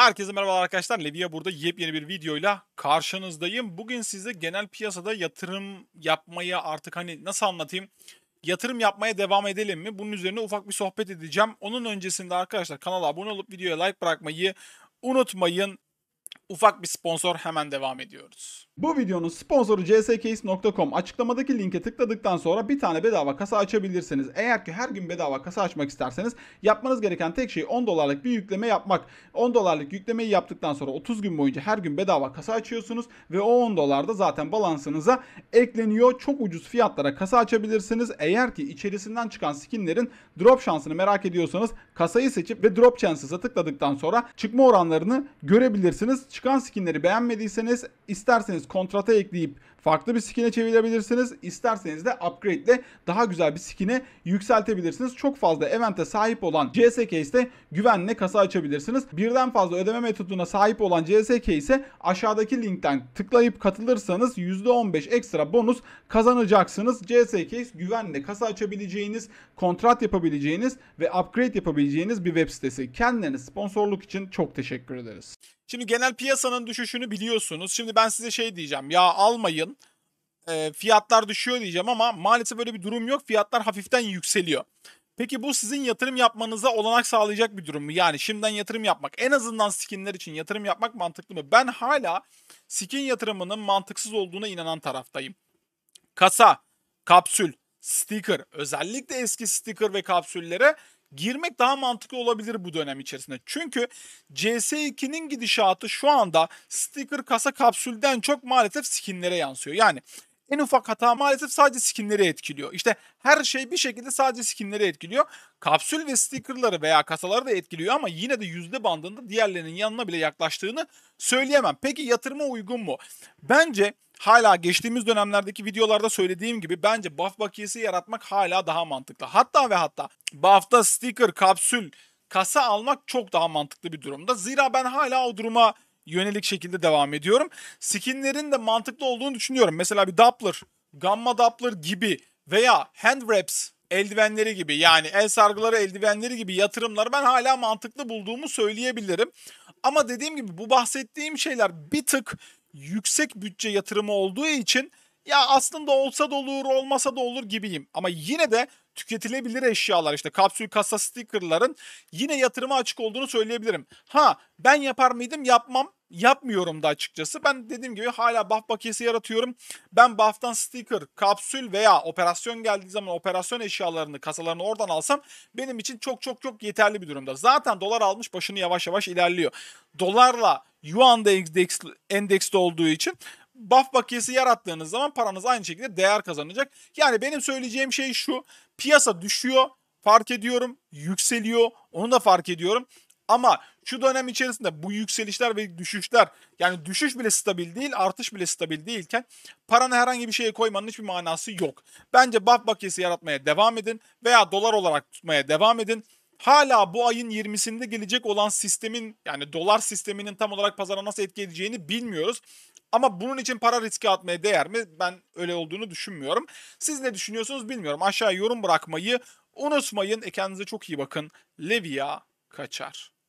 Herkese merhaba arkadaşlar. Levia burada yepyeni bir videoyla karşınızdayım. Bugün size genel piyasada yatırım yapmaya artık hani nasıl anlatayım? Yatırım yapmaya devam edelim mi? Bunun üzerine ufak bir sohbet edeceğim. Onun öncesinde arkadaşlar kanala abone olup videoya like bırakmayı unutmayın ufak bir sponsor hemen devam ediyoruz. Bu videonun sponsoru cskeyis.com. Açıklamadaki linke tıkladıktan sonra bir tane bedava kasa açabilirsiniz. Eğer ki her gün bedava kasa açmak isterseniz yapmanız gereken tek şey 10 dolarlık bir yükleme yapmak. 10 dolarlık yüklemeyi yaptıktan sonra 30 gün boyunca her gün bedava kasa açıyorsunuz ve o 10 dolar da zaten balansınıza ekleniyor. Çok ucuz fiyatlara kasa açabilirsiniz. Eğer ki içerisinden çıkan skinlerin drop şansını merak ediyorsanız kasayı seçip ve drop chances tıkladıktan sonra çıkma oranlarını görebilirsiniz Çıkan skinleri beğenmediyseniz isterseniz kontrata ekleyip farklı bir skin'e çevirebilirsiniz. İsterseniz de upgrade ile daha güzel bir skin'e yükseltebilirsiniz. Çok fazla event'e sahip olan CS ise güvenle kasa açabilirsiniz. Birden fazla ödeme metoduna sahip olan CS ise aşağıdaki linkten tıklayıp katılırsanız %15 ekstra bonus kazanacaksınız. CS Case güvenle kasa açabileceğiniz, kontrat yapabileceğiniz ve upgrade yapabileceğiniz bir web sitesi. Kendilerine sponsorluk için çok teşekkür ederiz. Şimdi genel piyasanın düşüşünü biliyorsunuz. Şimdi ben size şey diyeceğim. Ya almayın. E, fiyatlar düşüyor diyeceğim ama maalesef böyle bir durum yok. Fiyatlar hafiften yükseliyor. Peki bu sizin yatırım yapmanıza olanak sağlayacak bir durum mu? Yani şimdiden yatırım yapmak, en azından skinler için yatırım yapmak mantıklı mı? Ben hala skin yatırımının mantıksız olduğuna inanan taraftayım. Kasa, kapsül, sticker, özellikle eski sticker ve kapsüllere girmek daha mantıklı olabilir bu dönem içerisinde. Çünkü CS2'nin gidişatı şu anda sticker kasa kapsülden çok maalesef skinlere yansıyor. Yani en ufak hata maalesef sadece skinleri etkiliyor. İşte her şey bir şekilde sadece skinleri etkiliyor. Kapsül ve stickerları veya kasaları da etkiliyor ama yine de yüzde bandında diğerlerinin yanına bile yaklaştığını söyleyemem. Peki yatırıma uygun mu? Bence hala geçtiğimiz dönemlerdeki videolarda söylediğim gibi bence buff bakiyesi yaratmak hala daha mantıklı. Hatta ve hatta buff'ta sticker, kapsül, kasa almak çok daha mantıklı bir durumda. Zira ben hala o duruma yönelik şekilde devam ediyorum. Skinlerin de mantıklı olduğunu düşünüyorum. Mesela bir Doppler, Gamma Doppler gibi veya hand wraps eldivenleri gibi yani el sargıları eldivenleri gibi yatırımları ben hala mantıklı bulduğumu söyleyebilirim. Ama dediğim gibi bu bahsettiğim şeyler bir tık yüksek bütçe yatırımı olduğu için ya aslında olsa da olur olmasa da olur gibiyim. Ama yine de tüketilebilir eşyalar işte kapsül kasa stickerların yine yatırıma açık olduğunu söyleyebilirim. Ha ben yapar mıydım yapmam yapmıyorum da açıkçası. Ben dediğim gibi hala buff bakiyesi yaratıyorum. Ben buff'tan sticker, kapsül veya operasyon geldiği zaman operasyon eşyalarını, kasalarını oradan alsam benim için çok çok çok yeterli bir durumda. Zaten dolar almış başını yavaş yavaş ilerliyor. Dolarla yuan da endeks, endeksli olduğu için buff bakiyesi yarattığınız zaman paranız aynı şekilde değer kazanacak. Yani benim söyleyeceğim şey şu. Piyasa düşüyor fark ediyorum. Yükseliyor onu da fark ediyorum. Ama şu dönem içerisinde bu yükselişler ve düşüşler yani düşüş bile stabil değil artış bile stabil değilken paranı herhangi bir şeye koymanın hiçbir manası yok. Bence buff bakiyesi yaratmaya devam edin veya dolar olarak tutmaya devam edin hala bu ayın 20'sinde gelecek olan sistemin yani dolar sisteminin tam olarak pazara nasıl etki edeceğini bilmiyoruz. Ama bunun için para riski atmaya değer mi? Ben öyle olduğunu düşünmüyorum. Siz ne düşünüyorsunuz bilmiyorum. Aşağıya yorum bırakmayı unutmayın. E kendinize çok iyi bakın. Levia kaçar.